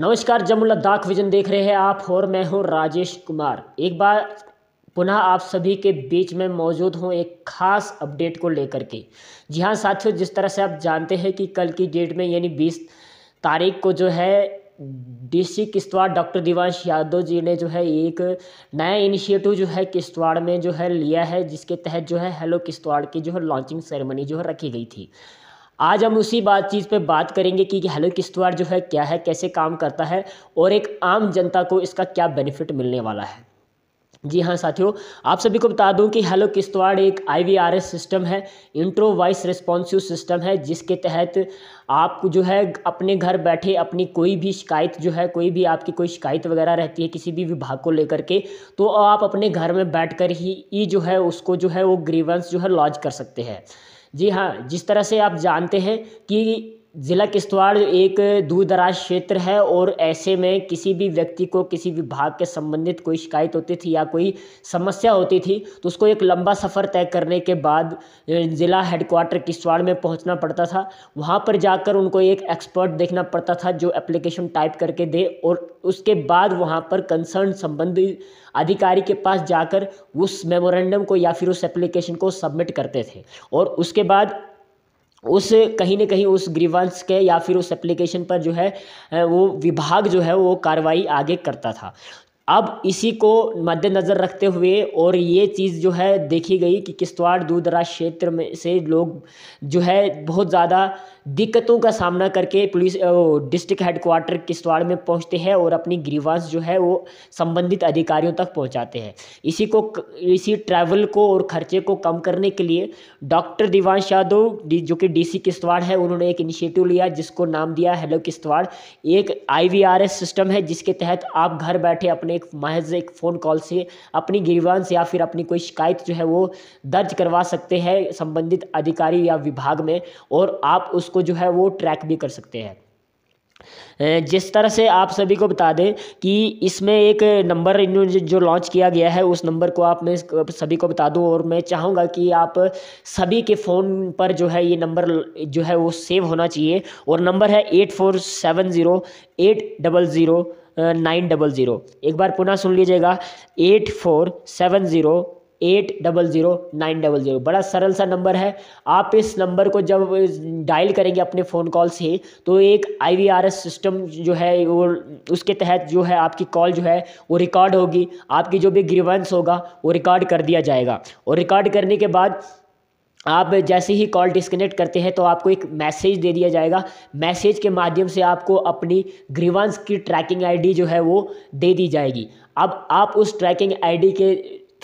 नमस्कार जम्मू लद्दाख विजन देख रहे हैं आप और मैं हूं राजेश कुमार एक बार पुनः आप सभी के बीच में मौजूद हूं एक खास अपडेट को लेकर के जी हाँ साथियों जिस तरह से आप जानते हैं कि कल की डेट में यानी 20 तारीख को जो है डीसी किश्तवाड़ डॉक्टर दिवांश यादव जी ने जो है एक नया इनिशिएटिव जो है किश्तवाड़ में जो है लिया है जिसके तहत जो है हेलो किश्तवाड़ की जो है लॉन्चिंग सेरेमनी जो है रखी गई थी आज हम उसी बात चीज़ पे बात करेंगे कि हेलो किश्तवाड़ जो है क्या है कैसे काम करता है और एक आम जनता को इसका क्या बेनिफिट मिलने वाला है जी हाँ साथियों आप सभी को बता दूं कि हेलो किश्तवाड़ एक आईवीआरएस सिस्टम है इंट्रो वॉइस रिस्पॉन्सिव सिस्टम है जिसके तहत आप जो है अपने घर बैठे अपनी कोई भी शिकायत जो है कोई भी आपकी कोई शिकायत वगैरह रहती है किसी भी विभाग को लेकर के तो आप अपने घर में बैठ कर ही जो है उसको जो है वो ग्रीवेंस जो है लॉन्च कर सकते हैं जी हाँ जिस तरह से आप जानते हैं कि ज़िला किश्तवाड़ एक दूर दराज क्षेत्र है और ऐसे में किसी भी व्यक्ति को किसी विभाग के संबंधित कोई शिकायत होती थी या कोई समस्या होती थी तो उसको एक लंबा सफ़र तय करने के बाद ज़िला हेडक्वार्टर किश्तवाड़ में पहुंचना पड़ता था वहां पर जाकर उनको एक एक्सपर्ट देखना पड़ता था जो एप्लीकेशन टाइप करके दे और उसके बाद वहाँ पर कंसर्न संबंधी अधिकारी के पास जाकर उस मेमोरेंडम को या फिर उस एप्लीकेशन को सबमिट करते थे और उसके बाद उस कहीं न कहीं उस ग्रीवंश के या फिर उस एप्लीकेशन पर जो है वो विभाग जो है वो कार्रवाई आगे करता था अब इसी को मद्देनज़र रखते हुए और ये चीज़ जो है देखी गई कि किश्तवाड़ दूर दराज क्षेत्र में से लोग जो है बहुत ज़्यादा दिक्कतों का सामना करके पुलिस डिस्ट्रिक्ट हेडक्वार्टर किश्तवाड़ में पहुंचते हैं और अपनी ग्रीवांश जो है वो संबंधित अधिकारियों तक पहुंचाते हैं इसी को इसी ट्रैवल को और खर्चे को कम करने के लिए डॉक्टर दिवांश यादव जो कि डीसी किश्तवाड़ है उन्होंने एक इनिशिएटिव लिया जिसको नाम दिया हेलो किश्तवाड़ एक आई सिस्टम है जिसके तहत आप घर बैठे अपने एक महज एक फ़ोन कॉल से अपनी ग्रीवांश या फिर अपनी कोई शिकायत जो है वो दर्ज करवा सकते हैं संबंधित अधिकारी या विभाग में और आप उस उसको जो है वो ट्रैक भी कर सकते हैं जिस तरह से आप सभी को बता दें कि इसमें एक नंबर इन्होंने जो लॉन्च किया गया है उस नंबर को आप मैं सभी को बता दूं और मैं चाहूँगा कि आप सभी के फ़ोन पर जो है ये नंबर जो है वो सेव होना चाहिए और नंबर है eight four seven zero eight double zero nine double zero एक बार पुनः सुन लीजिएगा eight four seven zero eight double zero nine double zero बड़ा सरल सा नंबर है आप इस नंबर को जब डायल करेंगे अपने फ़ोन कॉल से तो एक आई सिस्टम जो है वो उसके तहत जो है आपकी कॉल जो है वो रिकॉर्ड होगी आपकी जो भी ग्रीवेंस होगा वो रिकॉर्ड कर दिया जाएगा और रिकॉर्ड करने के बाद आप जैसे ही कॉल डिस्कनेक्ट करते हैं तो आपको एक मैसेज दे दिया जाएगा मैसेज के माध्यम से आपको अपनी ग्रीवांस की ट्रैकिंग आईडी जो है वो दे दी जाएगी अब आप उस ट्रैकिंग आईडी के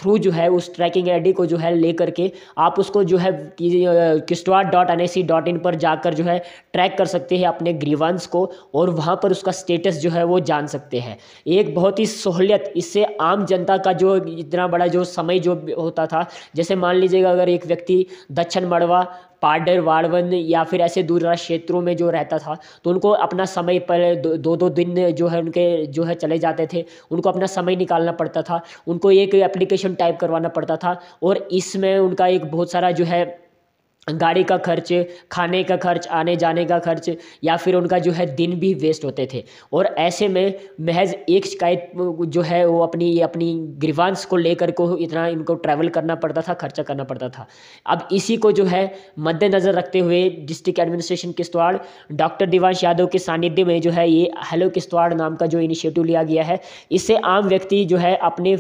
थ्रू जो है उस ट्रैकिंग आईडी को जो है ले करके आप उसको जो है Kishtwar dot N dot in पर जाकर जो है ट्रैक कर सकते हैं अपने ग्रीवांस को और वहाँ पर उसका स्टेटस जो है वो जान सकते हैं एक बहुत ही सहूलियत इससे आम जनता का जो इतना बड़ा जो समय जो होता था जैसे मान लीजिएगा अगर एक व्यक्ति दक्षिण मड़वा पार्डर वाड़वन या फिर ऐसे दूर दराज क्षेत्रों में जो रहता था तो उनको अपना समय पर दो दो दिन जो है उनके जो है चले जाते थे उनको अपना समय निकालना पड़ता था उनको एक एप्लीकेशन टाइप करवाना पड़ता था और इसमें उनका एक बहुत सारा जो है गाड़ी का खर्च खाने का खर्च आने जाने का खर्च या फिर उनका जो है दिन भी वेस्ट होते थे और ऐसे में महज एक शिकायत जो है वो अपनी अपनी ग्रीवांस को लेकर को इतना इनको ट्रैवल करना पड़ता था खर्चा करना पड़ता था अब इसी को जो है मद्देनज़र रखते हुए district administration Kishtwar doctor Divansh Yadav के सानिध्य में जो है ये हेलो किश्तवाड़ नाम का जो इनिशिएटिव लिया गया है इससे आम व्यक्ति जो है अपने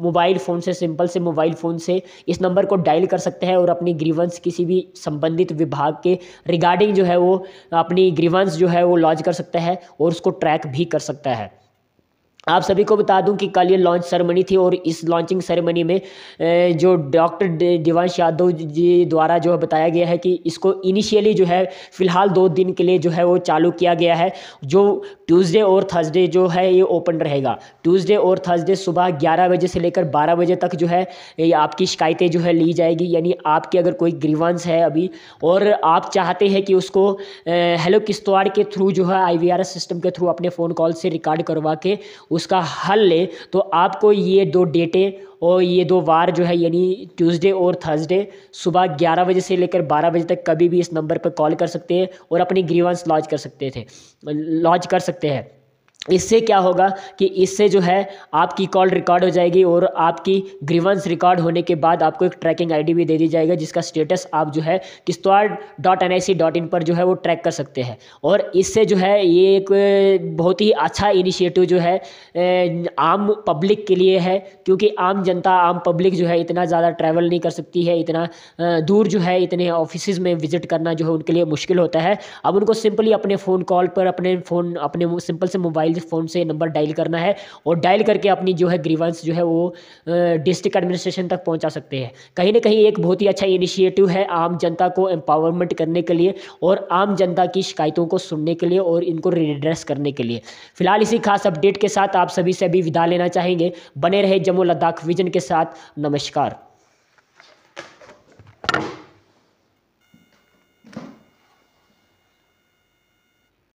मोबाइल फ़ोन से सिंपल से मोबाइल फ़ोन से इस नंबर को डायल कर सकते हैं और अपनी ग्रीवंस किसी भी संबंधित विभाग के रिगार्डिंग जो है वो अपनी ग्रीवंस जो है वो लॉन्च कर सकता है और उसको ट्रैक भी कर सकता है आप सभी को बता दूं कि कल ये लॉन्च सेरेमनी थी और इस लॉन्चिंग सेरेमनी में जो डॉक्टर दिवांश यादव जी द्वारा जो है बताया गया है कि इसको इनिशियली जो है फ़िलहाल दो दिन के लिए जो है वो चालू किया गया है जो ट्यूसडे और थर्सडे जो है ये ओपन रहेगा ट्यूसडे और थर्सडे सुबह ग्यारह बजे से लेकर बारह बजे तक जो है ये आपकी शिकायतें जो है ली जाएगी यानी आपकी अगर कोई ग्रीवांस है अभी और आप चाहते हैं कि उसको हेलो किश्तवाड़ के थ्रू जो है आई सिस्टम के थ्रू अपने फ़ोन कॉल से रिकॉर्ड करवा के उसका हल लें तो आपको ये दो डेटे और ये दो वार जो है यानी ट्यूसडे और थर्सडे सुबह 11 बजे से लेकर 12 बजे तक कभी भी इस नंबर पर कॉल कर सकते हैं और अपनी ग्रीवांस लॉन्च कर सकते थे लॉन्च कर सकते हैं इससे क्या होगा कि इससे जो है आपकी कॉल रिकॉर्ड हो जाएगी और आपकी ग्रीवंस रिकॉर्ड होने के बाद आपको एक ट्रैकिंग आईडी भी दे दी जाएगी जिसका स्टेटस आप जो है Kishtwar dot N I C dot in पर जो है वो ट्रैक कर सकते हैं और इससे जो है ये एक बहुत ही अच्छा इनिशिएटिव जो है आम पब्लिक के लिए है क्योंकि आम जनता आम पब्लिक जो है इतना ज़्यादा ट्रैवल नहीं कर सकती है इतना दूर जो है इतने ऑफिस में विजिट करना जो है उनके लिए मुश्किल होता है अब उनको सिंपली अपने फ़ोन कॉल पर अपने फ़ोन अपने सिंपल से मोबाइल मोबाइल फ़ोन से नंबर डायल करना है और डायल करके अपनी जो है ग्रीवंस जो है वो डिस्ट्रिक्ट एडमिनिस्ट्रेशन तक पहुँचा सकते हैं कहीं ना कहीं एक बहुत ही अच्छा इनिशिएटिव है आम जनता को एम्पावरमेंट करने के लिए और आम जनता की शिकायतों को सुनने के लिए और इनको रिड्रेस करने के लिए फिलहाल इसी खास अपडेट के साथ आप सभी से भी विदा लेना चाहेंगे बने रहे जम्मू लद्दाख विजन के साथ नमस्कार